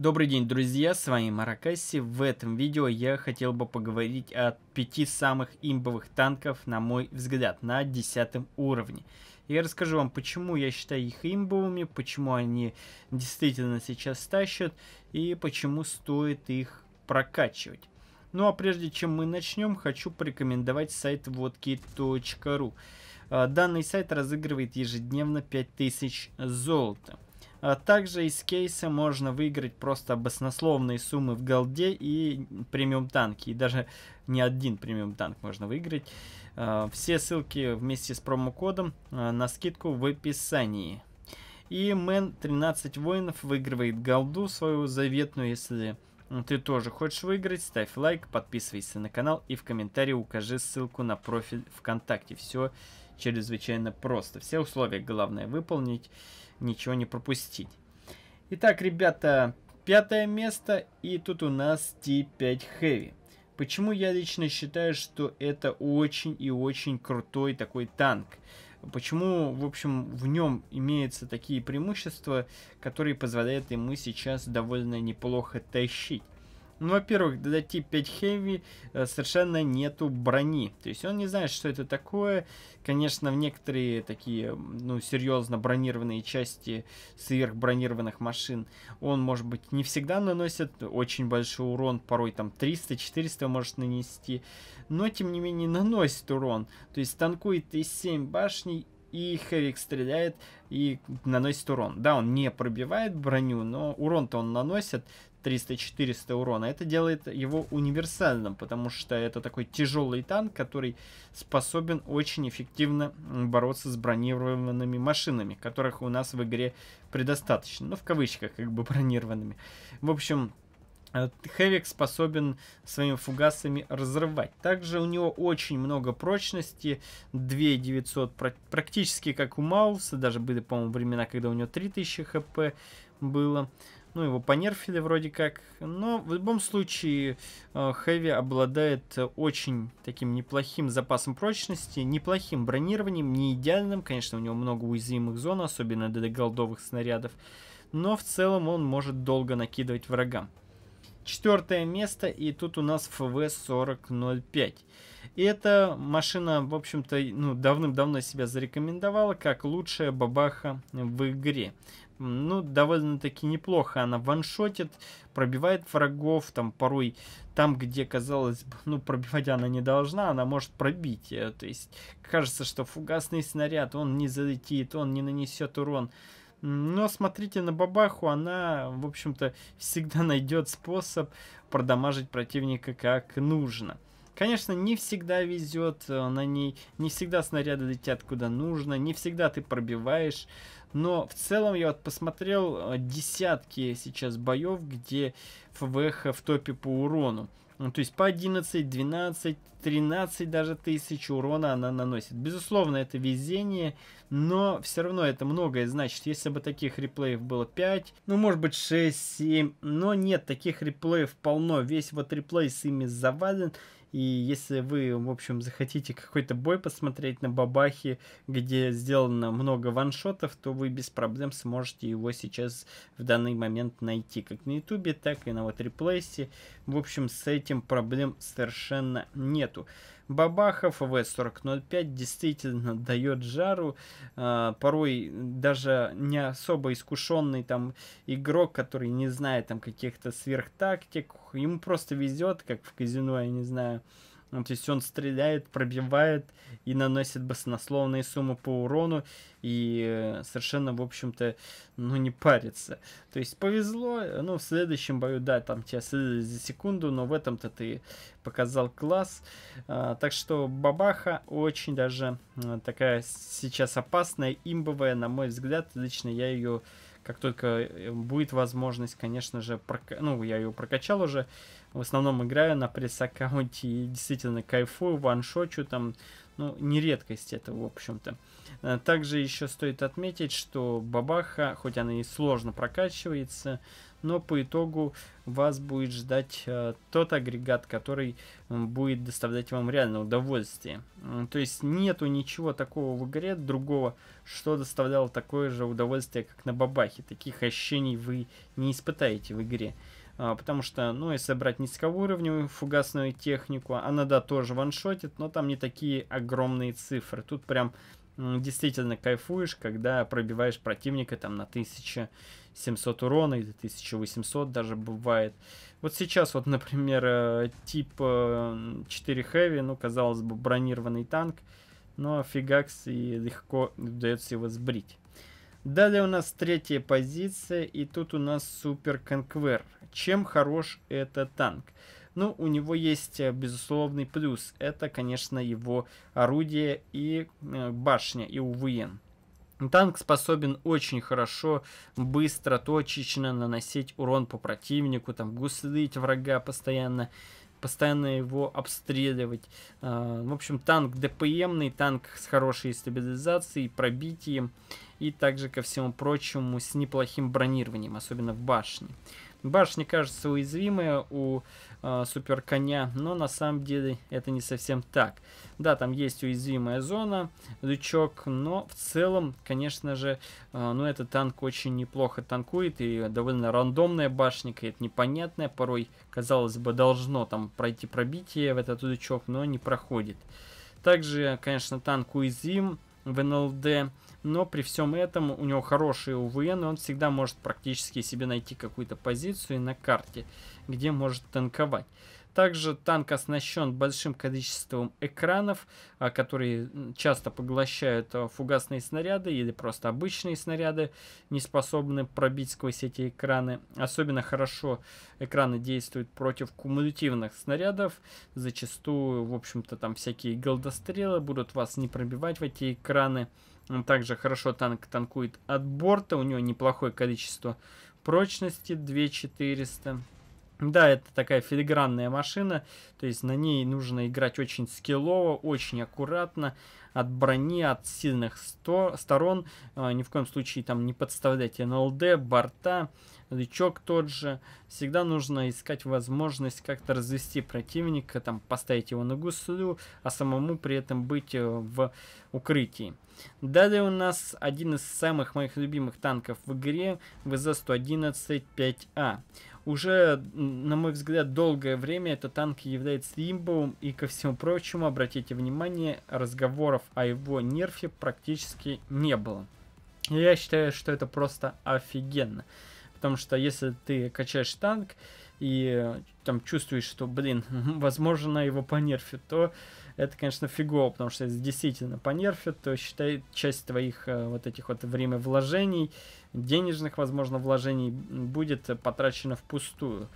Добрый день, друзья, с вами Маракаси. В этом видео я хотел бы поговорить о пяти самых имбовых танков, на мой взгляд, на десятом уровне. Я расскажу вам, почему я считаю их имбовыми, почему они действительно сейчас тащат и почему стоит их прокачивать. Ну а прежде чем мы начнем, хочу порекомендовать сайт водки.ру. А, данный сайт разыгрывает ежедневно 5000 золота. А также из кейса можно выиграть просто баснословные суммы в голде и премиум танки. И даже не один премиум танк можно выиграть. А, все ссылки вместе с промокодом а, на скидку в описании. И Мэн 13 воинов выигрывает голду свою заветную, если ты тоже хочешь выиграть, ставь лайк, подписывайся на канал и в комментарии укажи ссылку на профиль ВКонтакте. Все чрезвычайно просто. Все условия, главное, выполнить, ничего не пропустить. Итак, ребята, пятое место, и тут у нас T5 Heavy. Почему я лично считаю, что это очень и очень крутой такой танк? Почему, в общем, в нем имеются такие преимущества, которые позволяют ему сейчас довольно неплохо тащить? Ну, во-первых, для тип 5 Heavy э, совершенно нету брони. То есть он не знает, что это такое. Конечно, в некоторые такие, ну, серьезно бронированные части сверхбронированных машин он, может быть, не всегда наносит очень большой урон. Порой там 300-400 может нанести. Но, тем не менее, наносит урон. То есть танкует из 7 башней и Хевик стреляет и наносит урон. Да, он не пробивает броню, но урон-то он наносит, 300-400 урона. Это делает его универсальным, потому что это такой тяжелый танк, который способен очень эффективно бороться с бронированными машинами, которых у нас в игре предостаточно. Ну, в кавычках, как бы бронированными. В общем, э, Хевик способен своими фугасами разрывать. Также у него очень много прочности, 2900, практически как у Мауса, даже были, по-моему, времена, когда у него 3000 хп было. Ну, его понерфили вроде как. Но в любом случае э, Хэви обладает э, очень таким неплохим запасом прочности, неплохим бронированием, не идеальным. Конечно, у него много уязвимых зон, особенно для голдовых снарядов. Но в целом он может долго накидывать врагам четвертое место, и тут у нас FV4005. И эта машина, в общем-то, ну, давным-давно себя зарекомендовала как лучшая бабаха в игре. Ну, довольно-таки неплохо она ваншотит, пробивает врагов, там порой там, где, казалось бы, ну, пробивать она не должна, она может пробить. То есть, кажется, что фугасный снаряд, он не залетит, он не нанесет урон. Но смотрите на бабаху, она, в общем-то, всегда найдет способ продамажить противника как нужно. Конечно, не всегда везет э, на ней, не всегда снаряды летят куда нужно, не всегда ты пробиваешь. Но в целом я вот посмотрел э, десятки сейчас боев, где ФВХ в топе по урону. Ну, то есть по 11, 12, 13 даже тысяч урона она наносит. Безусловно, это везение, но все равно это многое значит. Если бы таких реплеев было 5, ну, может быть, 6, 7, но нет, таких реплеев полно. Весь вот реплей с ими заваден. И если вы, в общем, захотите какой-то бой посмотреть на бабахе, где сделано много ваншотов, то вы без проблем сможете его сейчас в данный момент найти. Как на ютубе, так и на вот реплейсе. В общем, с этим проблем совершенно нету. Бабахов В-4005 действительно дает жару. Э, порой даже не особо искушенный там игрок, который не знает там каких-то сверхтактик, ему просто везет, как в казино, я не знаю. Э, ну, то есть он стреляет, пробивает и наносит баснословные суммы по урону и э, совершенно, в общем-то, ну, не парится. То есть повезло, ну, в следующем бою, да, там тебя слили за секунду, но в этом-то ты показал класс. А, так что бабаха очень даже такая сейчас опасная, имбовая, на мой взгляд. Лично я ее... Её как только э, будет возможность, конечно же, прока... ну, я ее прокачал уже. В основном играю на пресс-аккаунте и действительно кайфую, ваншочу там. Ну, не редкость это, в общем-то. Э, также еще стоит отметить, что бабаха, хоть она и сложно прокачивается, но по итогу вас будет ждать э, тот агрегат, который будет доставлять вам реально удовольствие. То есть нету ничего такого в игре другого, что доставляло такое же удовольствие, как на бабахе. Таких ощущений вы не испытаете в игре. А, потому что, ну, если брать низкоуровневую фугасную технику, она, да, тоже ваншотит, но там не такие огромные цифры. Тут прям действительно кайфуешь, когда пробиваешь противника там на 1700 урона или 1800 даже бывает. Вот сейчас вот, например, э, тип 4 э, хэви, ну, казалось бы, бронированный танк, но фигакс и легко удается его сбрить. Далее у нас третья позиция, и тут у нас Супер Конквер. Чем хорош этот танк? Но ну, у него есть э, безусловный плюс. Это, конечно, его орудие и э, башня, и УВН. Танк способен очень хорошо, быстро, точечно наносить урон по противнику, там гуслить врага постоянно, постоянно его обстреливать. А, в общем, танк ДПМный, танк с хорошей стабилизацией, пробитием и также, ко всему прочему, с неплохим бронированием, особенно в башне. Башни кажутся уязвимые у э, а, супер но на самом деле это не совсем так. Да, там есть уязвимая зона, лючок, но в целом, конечно же, э, ну это танк очень неплохо танкует и довольно рандомная башня, и это непонятная, порой, казалось бы, должно там пройти пробитие в этот лючок, но не проходит. Также, конечно, танк уязвим в НЛД, но при всем этом у него хорошие УВН, и он всегда может практически себе найти какую-то позицию на карте, где может танковать. Также танк оснащен большим количеством экранов, а, которые часто поглощают а, фугасные снаряды или просто обычные снаряды, не способны пробить сквозь эти экраны. Особенно хорошо экраны действуют против кумулятивных снарядов. Зачастую, в общем-то, там всякие голдострелы будут вас не пробивать в эти экраны. Также хорошо танк танкует от борта, у него неплохое количество прочности, 2400. Да, это такая филигранная машина, то есть на ней нужно играть очень скиллово, очень аккуратно, от брони, от сильных сто сторон, э, ни в коем случае там не подставлять НЛД, борта, рычок тот же. Всегда нужно искать возможность как-то развести противника, там поставить его на гуслю, а самому при этом быть э, в укрытии. Далее у нас один из самых моих любимых танков в игре ВЗ-111-5А. Уже, на мой взгляд, долгое время этот танк является имбовым, и ко всему прочему, обратите внимание, разговоров о его нерфе практически не было. Я считаю, что это просто офигенно. Потому что если ты качаешь танк и э, там чувствуешь, что, блин, возможно, его по нерфе, то это, конечно, фигово, потому что если действительно понерфят, то считай, часть твоих э, вот этих вот время вложений, денежных, возможно, вложений будет потрачена впустую.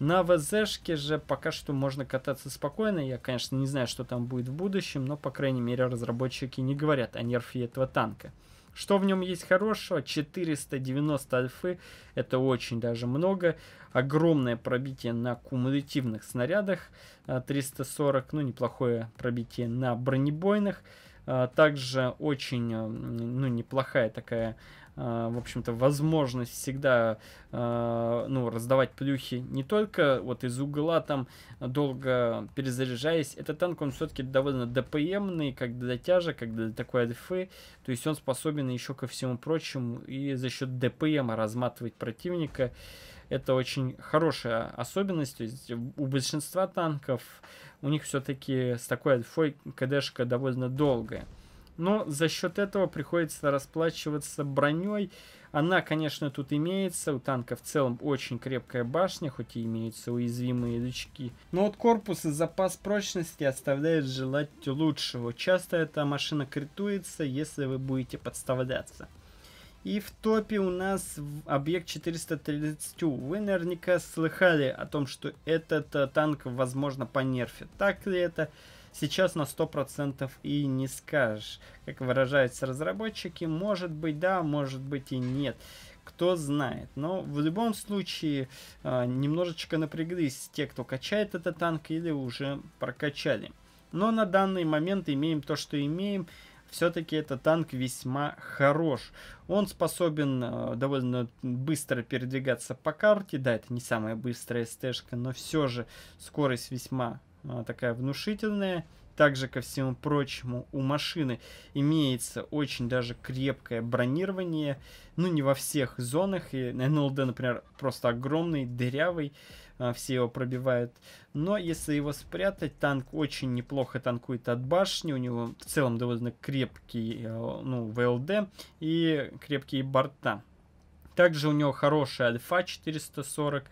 На ВЗшке же пока что можно кататься спокойно. Я, конечно, не знаю, что там будет в будущем, но, по крайней мере, разработчики не говорят о нерфе этого танка. Что в нем есть хорошего? 490 альфы, это очень даже много. Огромное пробитие на кумулятивных снарядах, 340, а, ну неплохое пробитие на бронебойных. А, также очень а, ну, неплохая такая а, в общем-то, возможность всегда, а, ну, раздавать плюхи не только вот из угла там долго перезаряжаясь. Этот танк, он все-таки довольно ДПМный, как для тяжа, как для такой альфы. То есть он способен еще ко всему прочему и за счет ДПМа разматывать противника. Это очень хорошая особенность. То есть у большинства танков у них все-таки с такой альфой КДшка довольно долгая но за счет этого приходится расплачиваться броней. Она, конечно, тут имеется. У танка в целом очень крепкая башня, хоть и имеются уязвимые лючки. Но вот корпус и запас прочности оставляет желать лучшего. Часто эта машина критуется, если вы будете подставляться. И в топе у нас объект 430. Вы наверняка слыхали о том, что этот э, танк, возможно, понерфит. Так ли это? сейчас на 100% и не скажешь. Как выражаются разработчики, может быть да, может быть и нет. Кто знает. Но в любом случае, э, немножечко напряглись те, кто качает этот танк или уже прокачали. Но на данный момент имеем то, что имеем все-таки этот танк весьма хорош. Он способен э, довольно быстро передвигаться по карте. Да, это не самая быстрая стежка, но все же скорость весьма а, такая внушительная. Также, ко всему прочему, у машины имеется очень даже крепкое бронирование. Ну, не во всех зонах. И НЛД, например, просто огромный, дырявый. А, все его пробивают. Но если его спрятать, танк очень неплохо танкует от башни. У него в целом довольно крепкий а, ну, ВЛД и крепкие борта. Также у него хорошая альфа 440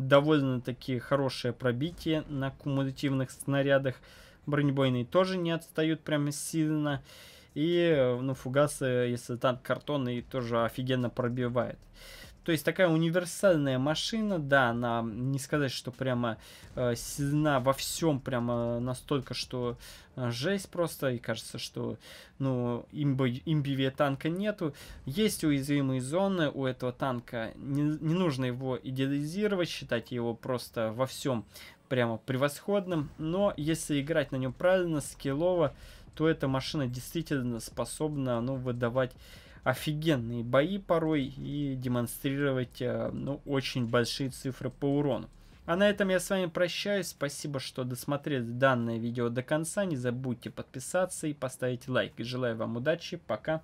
довольно-таки хорошее пробитие на кумулятивных снарядах. Бронебойные тоже не отстают прямо сильно. И, э, ну, фугасы, если танк картонный, тоже офигенно пробивает. То есть такая универсальная машина, да, она не сказать, что прямо э, сильна во всем, прямо настолько, что э, жесть просто, и кажется, что ну, имбо, имбивия танка нету. Есть уязвимые зоны у этого танка, не, не нужно его идеализировать, считать его просто во всем прямо превосходным, но если играть на нем правильно, скиллово, то эта машина действительно способна ну, выдавать офигенные бои порой и демонстрировать э, ну, очень большие цифры по урону. А на этом я с вами прощаюсь. Спасибо, что досмотрели данное видео до конца. Не забудьте подписаться и поставить лайк. И желаю вам удачи. Пока.